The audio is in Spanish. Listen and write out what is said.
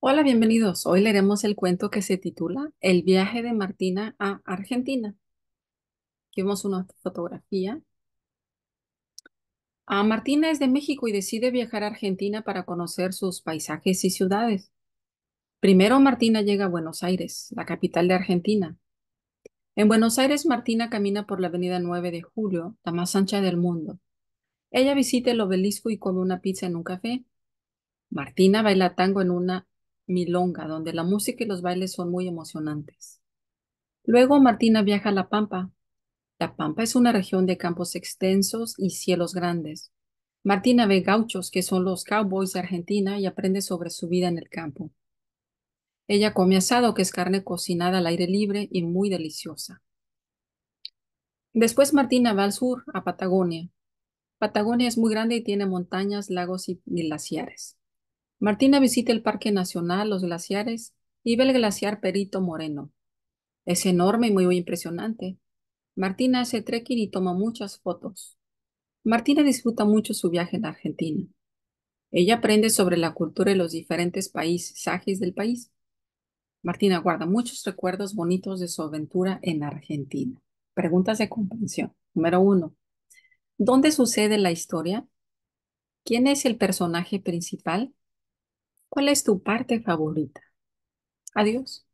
Hola, bienvenidos. Hoy leeremos el cuento que se titula El viaje de Martina a Argentina. Aquí vemos una fotografía. A ah, Martina es de México y decide viajar a Argentina para conocer sus paisajes y ciudades. Primero Martina llega a Buenos Aires, la capital de Argentina. En Buenos Aires Martina camina por la avenida 9 de Julio, la más ancha del mundo. Ella visita el obelisco y come una pizza en un café. Martina baila tango en una milonga, donde la música y los bailes son muy emocionantes. Luego Martina viaja a La Pampa. La Pampa es una región de campos extensos y cielos grandes. Martina ve gauchos, que son los cowboys de Argentina, y aprende sobre su vida en el campo. Ella come asado, que es carne cocinada al aire libre y muy deliciosa. Después Martina va al sur, a Patagonia. Patagonia es muy grande y tiene montañas, lagos y glaciares. Martina visita el Parque Nacional Los Glaciares y ve el glaciar Perito Moreno. Es enorme y muy, impresionante. Martina hace trekking y toma muchas fotos. Martina disfruta mucho su viaje en Argentina. Ella aprende sobre la cultura y los diferentes paisajes del país. Martina guarda muchos recuerdos bonitos de su aventura en Argentina. Preguntas de comprensión. Número uno. ¿Dónde sucede la historia? ¿Quién es el personaje principal? ¿Cuál es tu parte favorita? Adiós.